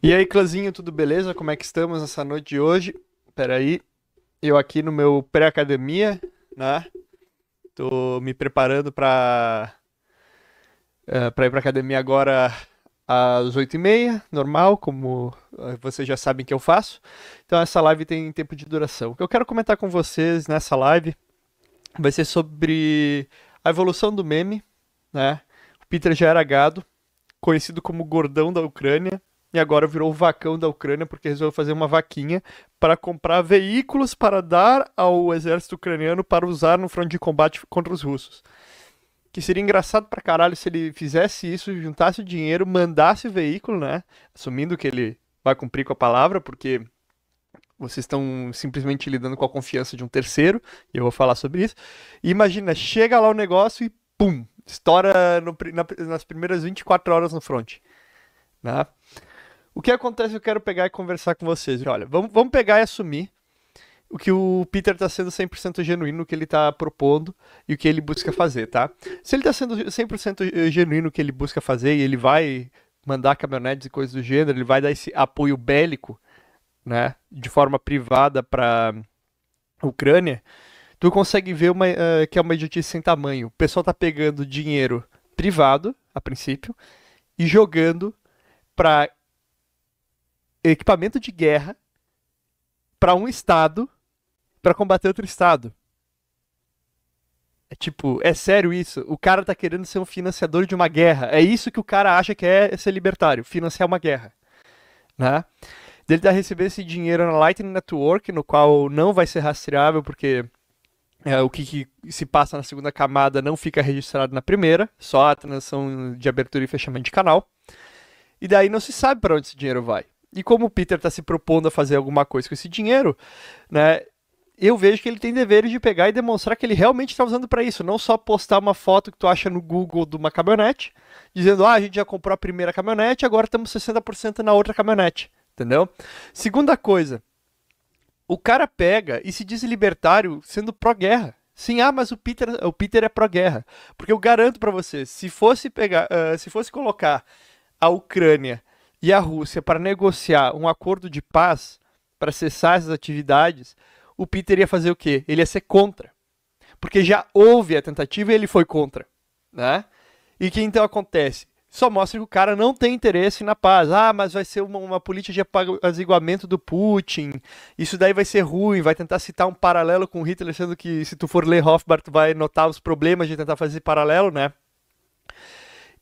E aí, Clãzinho, tudo beleza? Como é que estamos nessa noite de hoje? Peraí, eu aqui no meu pré-academia, né? Tô me preparando para uh, eh, pra ir pra academia agora às 8h30, normal, como eh, vocês já sabem que eu faço. Então essa live tem tempo de duração. O que eu quero comentar com vocês nessa live vai ser sobre a evolução do meme, né? O Peter já era gado, conhecido como gordão da Ucrânia, e agora virou o vacão da Ucrânia porque resolveu fazer uma vaquinha para comprar veículos para dar ao exército ucraniano para usar no fronte de combate contra os russos. Que seria engraçado para caralho se ele fizesse isso, juntasse o dinheiro, mandasse o veículo, né? Assumindo que ele vai cumprir com a palavra, porque vocês estão simplesmente lidando com a confiança de um terceiro, e eu vou falar sobre isso. E imagina, chega lá o negócio e pum, estoura no, na, nas primeiras 24 horas no front. Né? O que acontece, eu quero pegar e conversar com vocês. Olha, vamos, vamos pegar e assumir o que o Peter está sendo 100% genuíno no que ele está propondo e o que ele busca fazer, tá? Se ele está sendo 100% genuíno no que ele busca fazer e ele vai mandar caminhonetes e coisas do gênero, ele vai dar esse apoio bélico, né, de forma privada para Ucrânia, tu consegue ver uma, uh, que é uma justiça sem tamanho. O pessoal está pegando dinheiro privado, a princípio, e jogando para equipamento de guerra para um estado para combater outro estado. É tipo, é sério isso? O cara tá querendo ser um financiador de uma guerra. É isso que o cara acha que é ser libertário, financiar uma guerra. Né? Ele tá recebendo esse dinheiro na Lightning Network, no qual não vai ser rastreável, porque é, o que, que, se passa na segunda camada não fica registrado na primeira, só a transação de abertura e fechamento de canal. E daí não se sabe para onde esse dinheiro vai. E como o Peter está se propondo a fazer alguma coisa com esse dinheiro, né? Eu vejo que ele tem deveres de pegar e demonstrar que ele realmente está usando para isso, não só postar uma foto que tu acha no Google de uma caminhonete, dizendo: "Ah, a gente já comprou a primeira caminhonete, agora estamos 60% na outra caminhonete", entendeu? Segunda coisa, o cara pega e se diz libertário sendo pró-guerra. Sim, ah, mas o Peter, o Peter é pró-guerra. Porque eu garanto para você, se fosse pegar, uh, se fosse colocar a Ucrânia e a Rússia para negociar um acordo de paz para cessar essas atividades, o Peter ia fazer o quê? Ele ia ser contra. Porque já houve a tentativa e ele foi contra. Né? E que então acontece? Só mostra que o cara não tem interesse na paz. Ah, mas vai ser uma, uma política de apaziguamento do Putin. Isso daí vai ser ruim. Vai tentar citar um paralelo com Hitler, sendo que se tu for ler Hofbart, tu vai notar os problemas de tentar fazer paralelo, né?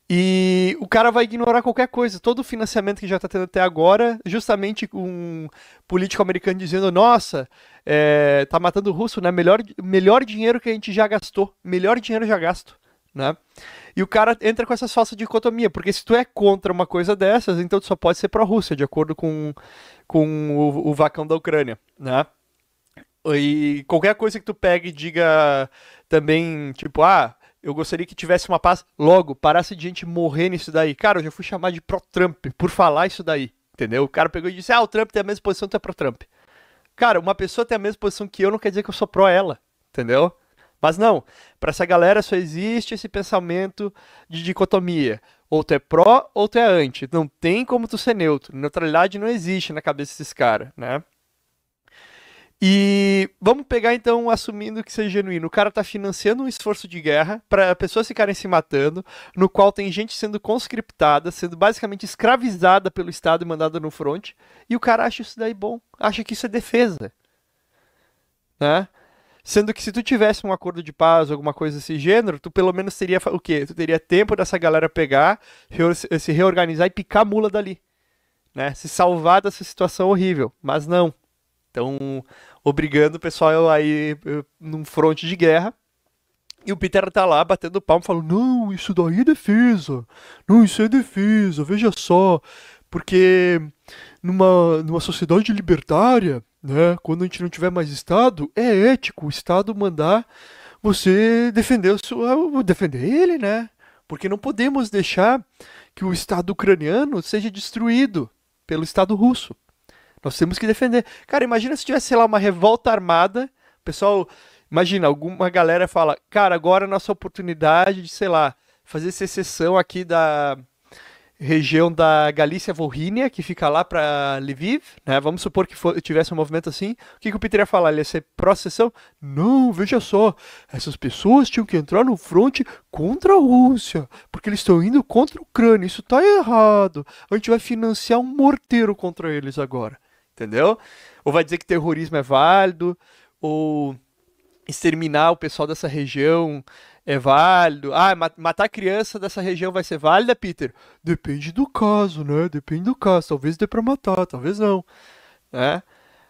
E o cara vai ignorar qualquer coisa, todo o financiamento que já está tendo até agora, justamente um político americano dizendo: nossa, é, tá matando o russo, né? Melhor, melhor dinheiro que a gente já gastou, melhor dinheiro já gasto, né? E o cara entra com essa falsa dicotomia, porque se tu é contra uma coisa dessas, então tu só pode ser pró-Rússia, de acordo com, com o, o vacão da Ucrânia, né? E qualquer coisa que tu pegue e diga também, tipo, ah, eu gostaria que tivesse uma paz logo, parasse de gente morrer nisso daí. Cara, eu já fui chamado de pró-Trump por falar isso daí, entendeu? O cara pegou e disse: ah, o Trump tem a mesma posição, tu é pró-Trump. Cara, uma pessoa tem a mesma posição que eu não quer dizer que eu sou pró ela, entendeu? Mas não, para essa galera só existe esse pensamento de dicotomia. Ou tu é pró ou tu é anti. Não tem como tu ser neutro. Neutralidade não existe na cabeça desses caras, né? E vamos pegar então, assumindo que seja genuíno. O cara tá financiando um esforço de guerra para pessoas ficarem se matando, no qual tem gente sendo conscriptada, sendo basicamente escravizada pelo Estado e mandada no front. E o cara acha isso daí bom, acha que isso é defesa. Né? Sendo que se tu tivesse um acordo de paz, alguma coisa desse gênero, tu pelo menos teria o quê? Tu teria tempo dessa galera pegar, se reorganizar e picar a mula dali. Né? Se salvar dessa situação horrível. Mas não. Então, obrigando o pessoal aí num fronte de guerra. E o Peter tá lá batendo palmo, falando: Não, isso daí é defesa. Não, isso é defesa, veja só. Porque numa, numa sociedade libertária, né, quando a gente não tiver mais Estado, é ético o Estado mandar você defender o seu. defender ele, né? Porque não podemos deixar que o Estado ucraniano seja destruído pelo Estado russo. Nós temos que defender. Cara, imagina se tivesse, sei lá, uma revolta armada. O pessoal, imagina, alguma galera fala, cara, agora é a nossa oportunidade de, sei lá, fazer secessão aqui da região da Galícia Volrínia, que fica lá para Lviv, né? Vamos supor que for, tivesse um movimento assim. O que, que o Peter ia falar? Ele ia ser pró secessão Não, veja só. Essas pessoas tinham que entrar no fronte contra a Rússia, porque eles estão indo contra a Ucrânia. Isso tá errado. A gente vai financiar um morteiro contra eles agora entendeu? Ou vai dizer que terrorismo é válido, ou exterminar o pessoal dessa região é válido. Ah, matar criança dessa região vai ser válida, Peter? Depende do caso, né? Depende do caso. Talvez dê pra matar, talvez não. Né?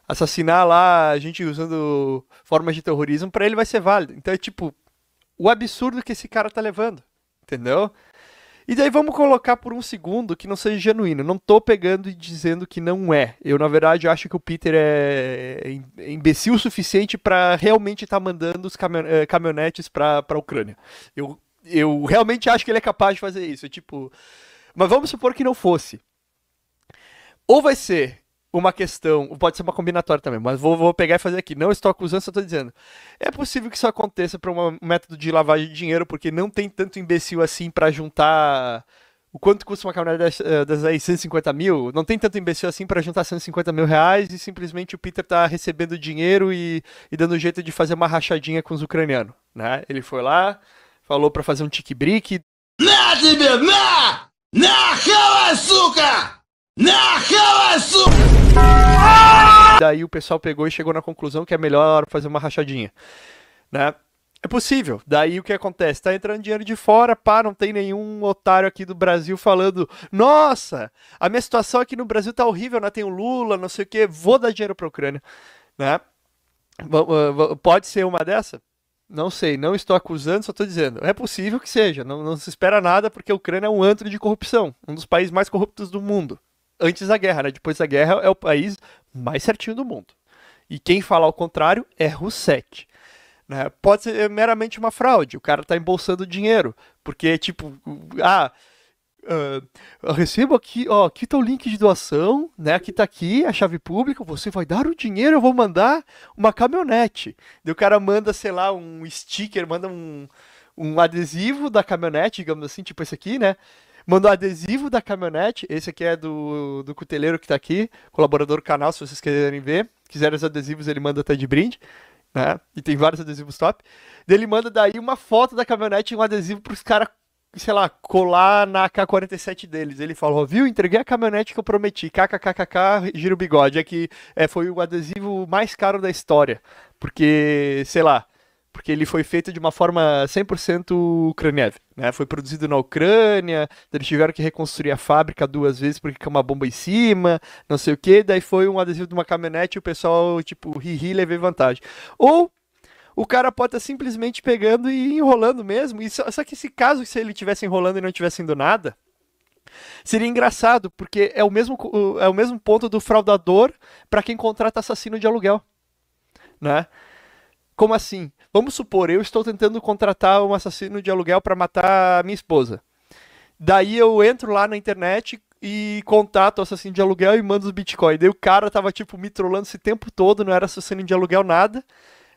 Assassinar lá a gente usando formas de terrorismo, para ele vai ser válido. Então é tipo, o absurdo que esse cara tá levando, entendeu? E daí vamos colocar por um segundo que não seja genuíno. Não tô pegando e dizendo que não é. Eu, na verdade, acho que o Peter é, é, é imbecil o suficiente para realmente estar tá mandando os eh, caminhonetes para a Ucrânia. Eu, eu realmente acho que ele é capaz de fazer isso. Tipo. Mas vamos supor que não fosse. Ou vai ser uma questão, pode ser uma combinatória também, mas vou, vou pegar e fazer aqui. Não estou acusando, só estou dizendo. É possível que isso aconteça para um método de lavagem de dinheiro, porque não tem tanto imbecil assim para juntar. O quanto custa uma caminhonete das, eh, das aí? 150 mil? Não tem tanto imbecil assim para juntar 150 mil reais e simplesmente o Peter tá recebendo dinheiro e, e dando jeito de fazer uma rachadinha com os ucranianos. Né? Ele foi lá, falou para fazer um tique-brique. Na, тебе! Na! Na, хава, сука! На, Daí o pessoal pegou e chegou na conclusão que é melhor fazer uma rachadinha, né? É possível. Daí o que acontece? Tá entrando dinheiro de fora, pá, não tem nenhum otário aqui do Brasil falando: nossa, a minha situação aqui no Brasil tá horrível, não né? tem o Lula, não sei o quê, vou dar dinheiro a Ucrânia. Né? Pode ser uma dessa? Não sei, não estou acusando, só estou dizendo. É possível que seja, não, não se espera nada, porque a Ucrânia é um antro de corrupção, um dos países mais corruptos do mundo antes da guerra, né? Depois da guerra é o país mais certinho do mundo. E quem falar o contrário é Rousset. Né? Pode ser é meramente uma fraude, o cara está embolsando dinheiro, porque tipo, ah, uh, recebo aqui, ó, aqui tá o link de doação, né? Aqui tá aqui a chave pública, você vai dar o dinheiro, eu vou mandar uma caminhonete. E o cara manda, sei lá, um sticker, manda um, um adesivo da caminhonete, digamos assim, tipo esse aqui, né? Mandou adesivo da caminhonete. Esse aqui é do, do cuteleiro que tá aqui, colaborador do canal, se vocês quiserem ver. Quiserem os adesivos, ele manda até de brinde. Né? E tem vários adesivos top. Ele manda daí uma foto da caminhonete e um adesivo pros caras sei lá, colar na K-47 deles. Ele falou, viu, entreguei a caminhonete que eu prometi, kkkk, giro bigode. É que é, foi o adesivo mais caro da história, porque, sei lá, porque ele foi feito de uma forma 100% ucraniana. Né? Foi produzido na Ucrânia, eles tiveram que reconstruir a fábrica duas vezes porque caiu uma bomba em cima, não sei o que, daí foi um adesivo de uma caminhonete e o pessoal, tipo, ri-ri, levei vantagem. Ou o cara pode estar tá simplesmente pegando e enrolando mesmo. E só, só que esse caso, se ele estivesse enrolando e não estivesse indo nada, Seria engraçado, porque é o mesmo, é o mesmo ponto do fraudador para quem contrata assassino de aluguel. Né? Como assim? Vamos supor, eu estou tentando contratar um assassino de aluguel para matar a minha esposa. Daí eu entro lá na internet e contato o assassino de aluguel e mando os bitcoins. Daí o cara tava, tipo, me trollando esse tempo todo, não era assassino de aluguel, nada.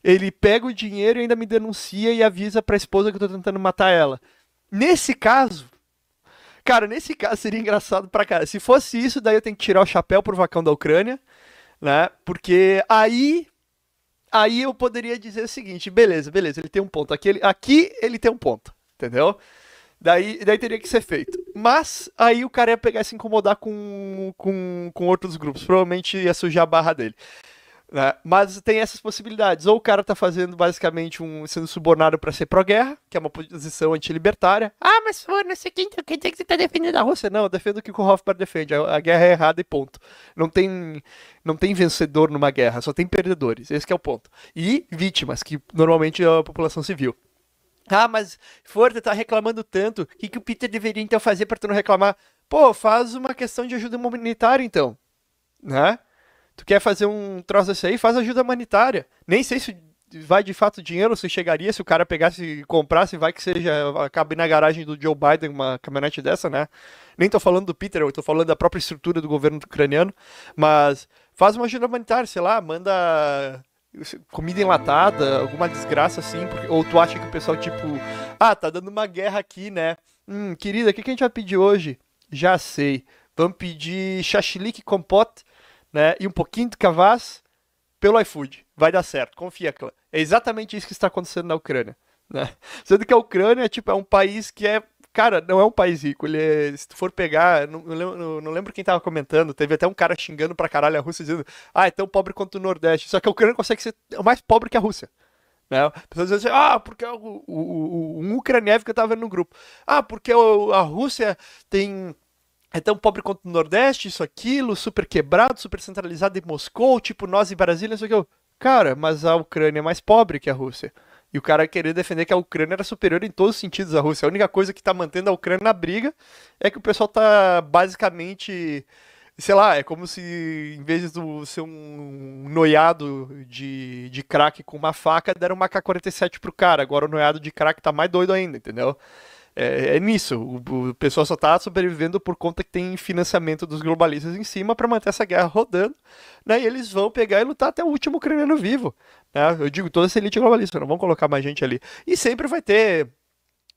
Ele pega o dinheiro e ainda me denuncia e avisa para a esposa que eu tô tentando matar ela. Nesse caso. Cara, nesse caso seria engraçado para cara. Se fosse isso, daí eu tenho que tirar o chapéu pro vacão da Ucrânia, né? Porque aí aí eu poderia dizer o seguinte, beleza, beleza, ele tem um ponto. Aqui ele, aqui ele tem um ponto, entendeu? Daí, daí teria que ser feito. Mas aí o cara ia pegar e se incomodar com, com, com outros grupos. Provavelmente ia sujar a barra dele. Né? Mas tem essas possibilidades. Ou o cara tá fazendo basicamente um. sendo subornado para ser pró-guerra, que é uma posição antilibertária. Ah, mas pô, não sei quem, quem tem que você tá defendendo a Rússia. Não, eu defendo o que o Hoffman defende. A, a, guerra é errada e ponto. Não tem, não tem vencedor numa guerra, só tem perdedores. Esse é o ponto. E vítimas, que normalmente é a população civil. Ah, mas Forta tá reclamando tanto. O que, que o Peter deveria então fazer para tu não reclamar? Pô, faz uma questão de ajuda humanitária então. Né? Tu quer fazer um troço desse aí? Faz ajuda humanitária. Nem sei se vai de fato dinheiro, se chegaria, se o cara pegasse e comprasse, vai que seja, acabe na garagem do Joe Biden uma caminhonete dessa, né? Nem tô falando do Peter, eu tô falando da própria estrutura do governo ucraniano, mas faz uma ajuda humanitária, sei lá, manda comida enlatada, alguma desgraça assim, porque, ou tu acha que o pessoal, tipo, ah, tá dando uma guerra aqui, né? Hum, querida, o que, que a gente vai pedir hoje? Já sei. Vamos pedir xaxilique compote né, e um pouquinho de Cavaz pelo iFood. Vai dar certo, confia, Clã. É exatamente isso que está acontecendo na Ucrânia. Né? Sendo que a Ucrânia tipo, é um país que é. Cara, não é um país rico. Ele é, se tu for pegar, não, não, não, lembro quem tava comentando, teve até um cara xingando pra caralho a Rússia, dizendo, ah, é tão pobre quanto o Nordeste. Só que a Ucrânia consegue ser é mais pobre que a Rússia. Né? Pessoas dizem assim, ah, porque o, o, o, um ucraniano que eu tava vendo no grupo. Ah, porque a Rússia tem é tão pobre quanto o Nordeste, isso, aquilo, super quebrado, super centralizado em Moscou, tipo nós em Brasília, isso, eu, Cara, mas a Ucrânia é mais pobre que a Rússia. E o cara queria defender que a Ucrânia era superior em todos os sentidos à Rússia. A única coisa que tá mantendo a Ucrânia na briga é que o pessoal tá basicamente. Sei lá, é como se em vez de ser um noiado de, de crack com uma faca, deram uma K-47 pro cara. Agora o noiado de crack tá mais doido ainda, entendeu? é, é nisso. O, o, pessoal só está sobrevivendo por conta que tem financiamento dos globalistas em cima para manter essa guerra rodando, né? E eles vão pegar e lutar até o último ucraniano vivo. Né? Eu digo toda essa elite globalista, não vão colocar mais gente ali. E sempre vai ter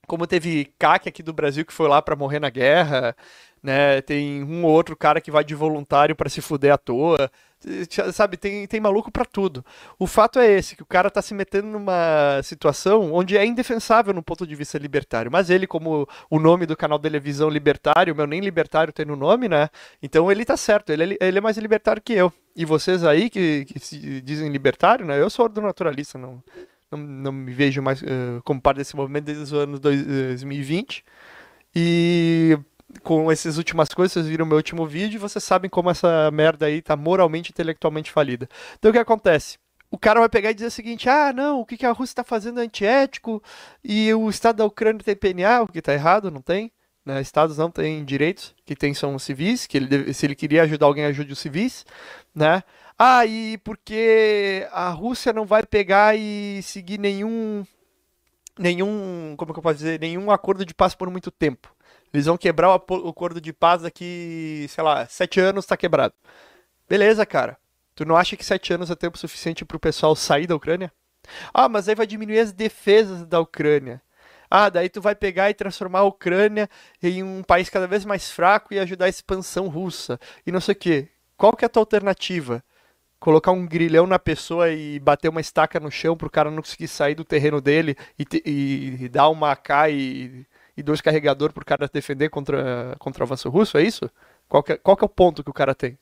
como teve CAC aqui do Brasil que foi lá para morrer na guerra, né? Tem um ou outro cara que vai de voluntário para se fuder à toa. Sabe, tem, tem maluco para tudo. O fato é esse, que o cara tá se metendo numa situação onde é indefensável no ponto de vista libertário. Mas ele, como o nome do canal dele é Visão Libertário, meu nem libertário tem no nome, né? Então ele tá certo, ele é, ele é mais libertário que eu. E vocês aí que, que se dizem libertário, né? Eu sou do naturalista, não, não, não me vejo mais uh, como parte desse movimento desde os anos 2020. Eh, e com essas últimas coisas, vocês viram meu último vídeo, vocês sabem como essa merda aí tá moralmente intelectualmente falida. Então o que acontece? O cara vai pegar e dizer o seguinte: ah, não, o que, que a Rússia está fazendo é antiético e o Estado da Ucrânia tem PNA, o que está errado, não tem? Né? Estados não têm direitos, que tem são civis, que ele deve, se ele queria ajudar alguém, ajude os civis, né? Ah, e porque a Rússia não vai pegar e seguir nenhum nenhum, como que eu posso dizer, nenhum acordo de paz por muito tempo. Eles vão quebrar o acordo de paz daqui, sei lá, sete anos está quebrado. Beleza, cara. Tu não acha que sete anos é tempo suficiente para o pessoal sair da Ucrânia? Ah, mas aí vai diminuir as defesas da Ucrânia. Ah, daí tu vai pegar e transformar a Ucrânia em um país cada vez mais fraco e ajudar a expansão russa. E não sei o quê. Qual que é a tua alternativa? Colocar um grilhão na pessoa e bater uma estaca no chão pro cara não conseguir sair do terreno dele e, te, e, e dar uma AK e, e dois para pro cara defender contra, contra o avanço russo? É isso? Qual que, é, qual que é o ponto que o cara tem?